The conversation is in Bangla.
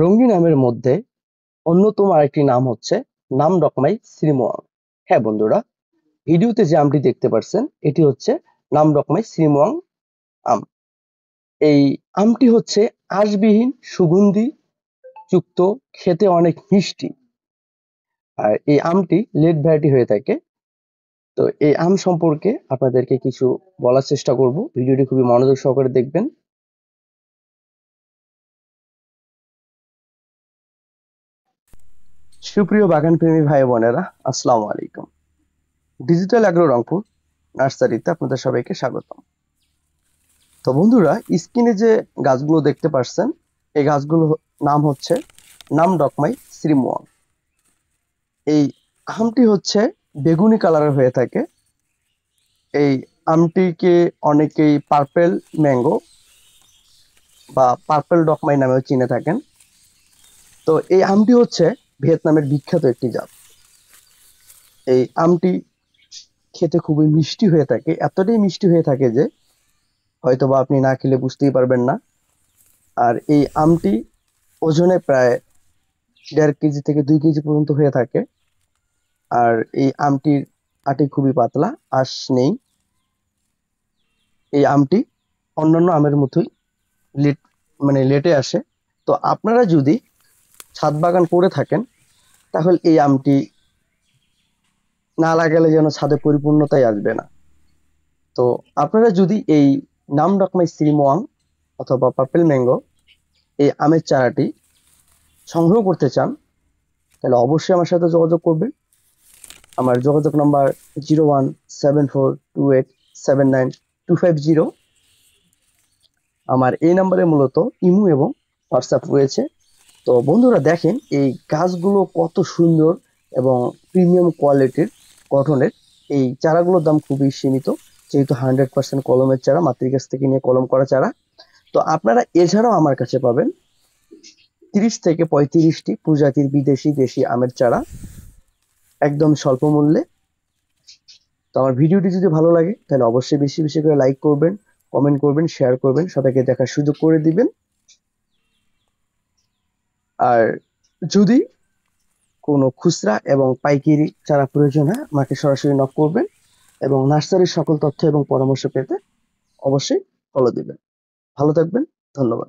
রঙিন আমের মধ্যে অন্যতম আরেকটি নাম হচ্ছে নাম রকমাই শ্রীমোয়াং হ্যাঁ বন্ধুরা ভিডিওতে যে আমটি দেখতে পাচ্ছেন এটি হচ্ছে নাম রকমাই শ্রীমোয়াং আম এই আমটি হচ্ছে আঁশবিহীন সুগন্ধি যুক্ত খেতে অনেক মিষ্টি আর এই আমটি লেট ভ্যারাইটি হয়ে থাকে তো এই আম সম্পর্কে আপনাদেরকে কিছু বলার চেষ্টা করব ভিডিওটি খুবই মনোযোগ সহকারে দেখবেন সুপ্রিয় বাগানপ্রেমী ভাই বোনেরা আসসালামু আলাইকুম ডিজিটাল অ্যাগ্রো রংপুর নার্সারিতে আপনাদের সবাইকে স্বাগতম তো বন্ধুরা স্ক্রিনে যে গাছগুলো দেখতে পাচ্ছেন এই গাছগুলো নাম হচ্ছে নাম ডকমাই শ্রীমোয়াং এই আমটি হচ্ছে বেগুনি কালারের হয়ে থাকে এই আমটিকে অনেকেই পার্পেল ম্যাঙ্গো বা পার্পেল ডকমাই নামেও চিনে থাকেন তো এই আমটি হচ্ছে ভিয়েতনামের বিখ্যাত একটি জাত এই আমটি খেতে খুবই মিষ্টি হয়ে থাকে এতটাই মিষ্টি হয়ে থাকে যে হয়তোবা আপনি না খেলে বুঝতেই পারবেন না আর এই আমটি ওজনে প্রায় দেড় কেজি থেকে দুই কেজি পর্যন্ত হয়ে থাকে আর এই আমটির আটি খুবই পাতলা আঁশ নেই এই আমটি অন্যান্য আমের মতোই লেট মানে লেটে আসে তো আপনারা যদি ছাদ বাগান করে থাকেন তাহলে এই আমটি না লাগালে যেন ছাদে পরিপূর্ণতাই আসবে না তো আপনারা যদি এই নাম ডকমাই শ্রীমোয়াং অথবা পার্পেল ম্যাঙ্গো এই আমের চারাটি সংগ্রহ করতে চান তাহলে অবশ্যই আমার সাথে যোগাযোগ করবেন আমার যোগাযোগ number zero one seven four two eight seven nine two five zero আমার এই নাম্বারে মূলত ইমু এবং হোয়াটসঅ্যাপ রয়েছে তো বন্ধুরা দেখেন এই গাছগুলো কত সুন্দর এবং প্রিমিয়াম কোয়ালিটির গঠনের এই চারাগুলোর দাম খুবই সীমিত যেহেতু হান্ড্রেড পার্সেন্ট কলমের চারা মাতৃগাছ থেকে নিয়ে কলম করা চারা তো আপনারা এছাড়াও আমার কাছে পাবেন তিরিশ থেকে পঁয়ত্রিশটি প্রজাতির বিদেশি দেশি আমের চারা একদম স্বল্প মূল্যে তো আমার ভিডিওটি যদি ভালো লাগে তাহলে অবশ্যই বেশি বেশি করে লাইক করবেন কমেন্ট করবেন শেয়ার করবেন সবাইকে দেখার সুযোগ করে দিবেন আর যদি কোনো খুচরা এবং পাইকারি চারা প্রয়োজন হয় আমাকে সরাসরি নক করবেন এবং নার্সারির সকল তথ্য এবং পরামর্শ পেতে অবশ্যই ফলো দিবেন ভালো থাকবেন ধন্যবাদ